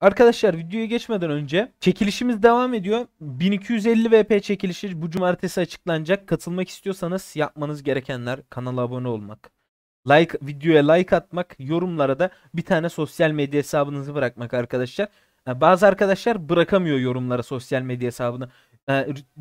Arkadaşlar videoya geçmeden önce çekilişimiz devam ediyor. 1250 VP çekilişi bu cumartesi açıklanacak. Katılmak istiyorsanız yapmanız gerekenler kanala abone olmak. Like videoya like atmak, yorumlara da bir tane sosyal medya hesabınızı bırakmak arkadaşlar. bazı arkadaşlar bırakamıyor yorumlara sosyal medya hesabını.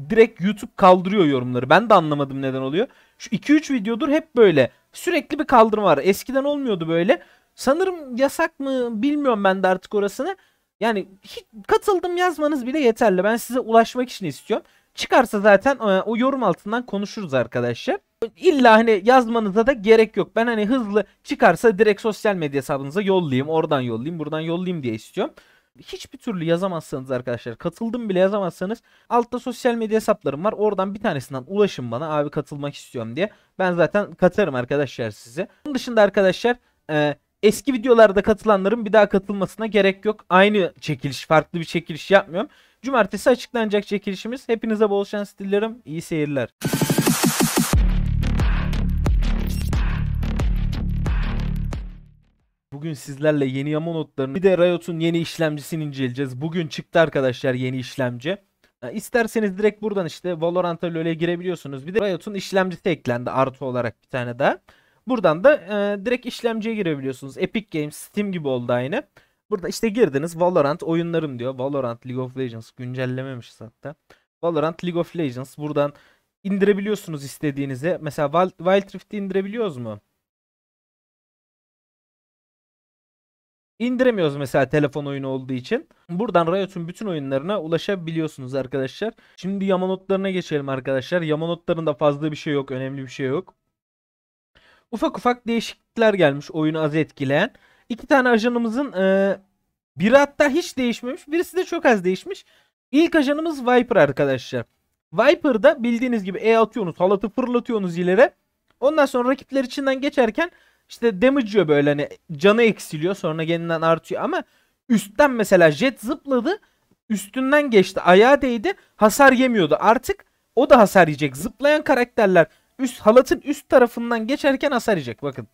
direkt YouTube kaldırıyor yorumları. Ben de anlamadım neden oluyor. Şu 2-3 videodur hep böyle. Sürekli bir kaldırma var. Eskiden olmuyordu böyle. Sanırım yasak mı bilmiyorum ben de artık orasını. Yani hiç katıldım yazmanız bile yeterli. Ben size ulaşmak için istiyorum. Çıkarsa zaten e, o yorum altından konuşuruz arkadaşlar. İlla hani yazmanıza da gerek yok. Ben hani hızlı çıkarsa direkt sosyal medya hesabınıza yollayayım. Oradan yollayayım, buradan yollayayım diye istiyorum. Hiçbir türlü yazamazsanız arkadaşlar katıldım bile yazamazsanız altta sosyal medya hesaplarım var. Oradan bir tanesinden ulaşın bana abi katılmak istiyorum diye. Ben zaten katarım arkadaşlar size. Bunun dışında arkadaşlar e, eski videolarda katılanların bir daha katılmasına gerek yok. Aynı çekiliş, farklı bir çekiliş yapmıyorum. Cumartesi açıklanacak çekilişimiz. Hepinize bol şans dilerim. İyi seyirler. Bugün sizlerle yeni yama notlarını bir de Riot'un yeni işlemcisini inceleyeceğiz. Bugün çıktı arkadaşlar yeni işlemci. İsterseniz direkt buradan işte Valorant'a LoL'e girebiliyorsunuz. Bir de Riot'un işlemcisi eklendi artı olarak bir tane daha. Buradan da e, direkt işlemciye girebiliyorsunuz. Epic Games, Steam gibi oldu aynı. Burada işte girdiniz Valorant oyunlarım diyor. Valorant League of Legends güncellememiş hatta. Valorant League of Legends buradan indirebiliyorsunuz istediğinize. Mesela Wild Rift'i indirebiliyoruz mu? İndiremiyoruz mesela telefon oyunu olduğu için. Buradan Riot'un bütün oyunlarına ulaşabiliyorsunuz arkadaşlar. Şimdi yama notlarına geçelim arkadaşlar. Yama notlarında fazla bir şey yok. Önemli bir şey yok ufak ufak değişiklikler gelmiş oyunu az etkileyen. İki tane ajanımızın e, biri hatta hiç değişmemiş. Birisi de çok az değişmiş. İlk ajanımız Viper arkadaşlar. Viper'da bildiğiniz gibi E atıyorsunuz. Halatı fırlatıyorsunuz ileri. Ondan sonra rakipler içinden geçerken işte damage böyle hani canı eksiliyor sonra yeniden artıyor ama üstten mesela jet zıpladı üstünden geçti ayağa değdi hasar yemiyordu artık o da hasar yiyecek zıplayan karakterler üst halatın üst tarafından geçerken hasar yiyecek bakın.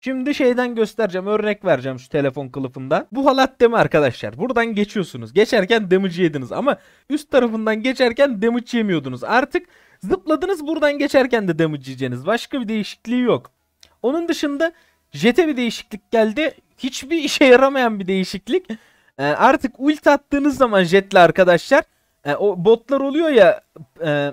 Şimdi şeyden göstereceğim örnek vereceğim şu telefon kılıfından. Bu halat deme arkadaşlar buradan geçiyorsunuz. Geçerken damage yediniz ama üst tarafından geçerken damage yemiyordunuz. Artık zıpladınız buradan geçerken de damage yiyeceğiniz. Başka bir değişikliği yok. Onun dışında jete bir değişiklik geldi. Hiçbir işe yaramayan bir değişiklik. E, artık ult attığınız zaman jetle arkadaşlar e, o botlar oluyor ya e,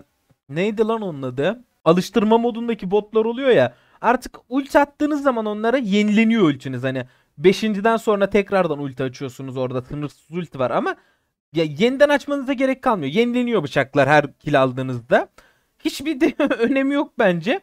neydi lan onun adı? alıştırma modundaki botlar oluyor ya. Artık ult attığınız zaman onlara yenileniyor ultiniz. Hani 5.den sonra tekrardan ult açıyorsunuz orada sınırsız ult var ama ya yeniden açmanıza gerek kalmıyor. Yenileniyor bıçaklar her kill aldığınızda. Hiçbir de önemi yok bence.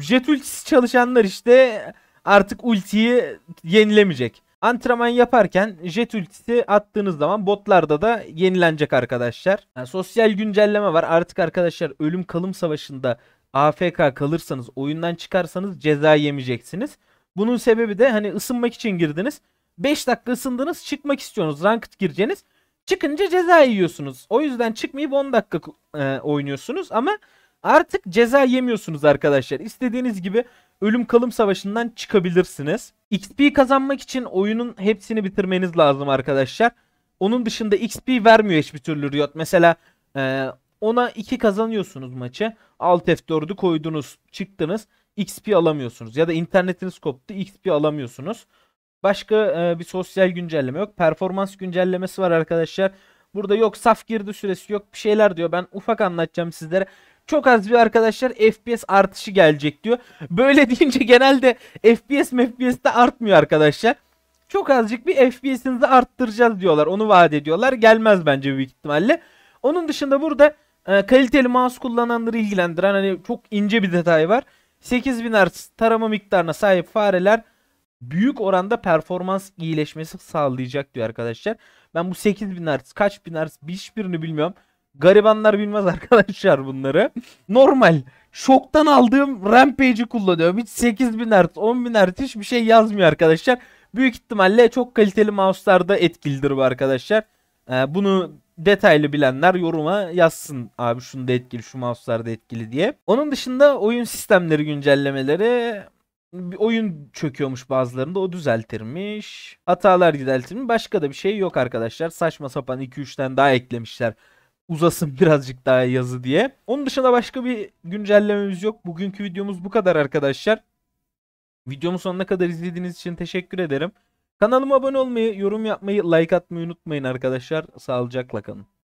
Jet ultisi çalışanlar işte artık ultiyi yenilemeyecek. Antrenman yaparken jet ultisi attığınız zaman botlarda da yenilenecek arkadaşlar. Yani sosyal güncelleme var. Artık arkadaşlar ölüm kalım savaşında AFK kalırsanız oyundan çıkarsanız ceza yemeyeceksiniz. Bunun sebebi de hani ısınmak için girdiniz. 5 dakika ısındınız çıkmak istiyorsunuz. Ranked gireceğiniz. Çıkınca ceza yiyorsunuz. O yüzden çıkmayıp 10 dakika e, oynuyorsunuz ama artık ceza yemiyorsunuz arkadaşlar. İstediğiniz gibi ölüm kalım savaşından çıkabilirsiniz. XP kazanmak için oyunun hepsini bitirmeniz lazım arkadaşlar. Onun dışında XP vermiyor hiçbir türlü Riot. Mesela e, 10'a 2 kazanıyorsunuz maçı. Alt F4'ü koydunuz çıktınız. XP alamıyorsunuz. Ya da internetiniz koptu XP alamıyorsunuz. Başka e, bir sosyal güncelleme yok. Performans güncellemesi var arkadaşlar. Burada yok saf girdi süresi yok bir şeyler diyor. Ben ufak anlatacağım sizlere. Çok az bir arkadaşlar FPS artışı gelecek diyor. Böyle deyince genelde FPS FPS de artmıyor arkadaşlar. Çok azıcık bir FPS'inizi arttıracağız diyorlar. Onu vaat ediyorlar. Gelmez bence büyük ihtimalle. Onun dışında burada ee, kaliteli mouse kullananları ilgilendiren hani çok ince bir detay var. 8000 Hz tarama miktarına sahip fareler büyük oranda performans iyileşmesi sağlayacak diyor arkadaşlar. Ben bu 8000 Hz kaç bin Hz hiçbirini bilmiyorum. Garibanlar bilmez arkadaşlar bunları. Normal. Şoktan aldığım Rampage'i kullanıyorum. Hiç 8000 Hz, 10000 Hz hiçbir şey yazmıyor arkadaşlar. Büyük ihtimalle çok kaliteli mouse'larda etkilidir bu arkadaşlar. Ee, bunu detaylı bilenler yoruma yazsın abi şunu da etkili şu mouse'lar da etkili diye. Onun dışında oyun sistemleri güncellemeleri bir oyun çöküyormuş bazılarında o düzeltirmiş. Hatalar düzeltilmiş. Başka da bir şey yok arkadaşlar. Saçma sapan 2 3ten daha eklemişler. Uzasın birazcık daha yazı diye. Onun dışında başka bir güncellememiz yok. Bugünkü videomuz bu kadar arkadaşlar. Videomu sonuna kadar izlediğiniz için teşekkür ederim. Kanalıma abone olmayı, yorum yapmayı, like atmayı unutmayın arkadaşlar. Sağlıcakla kalın.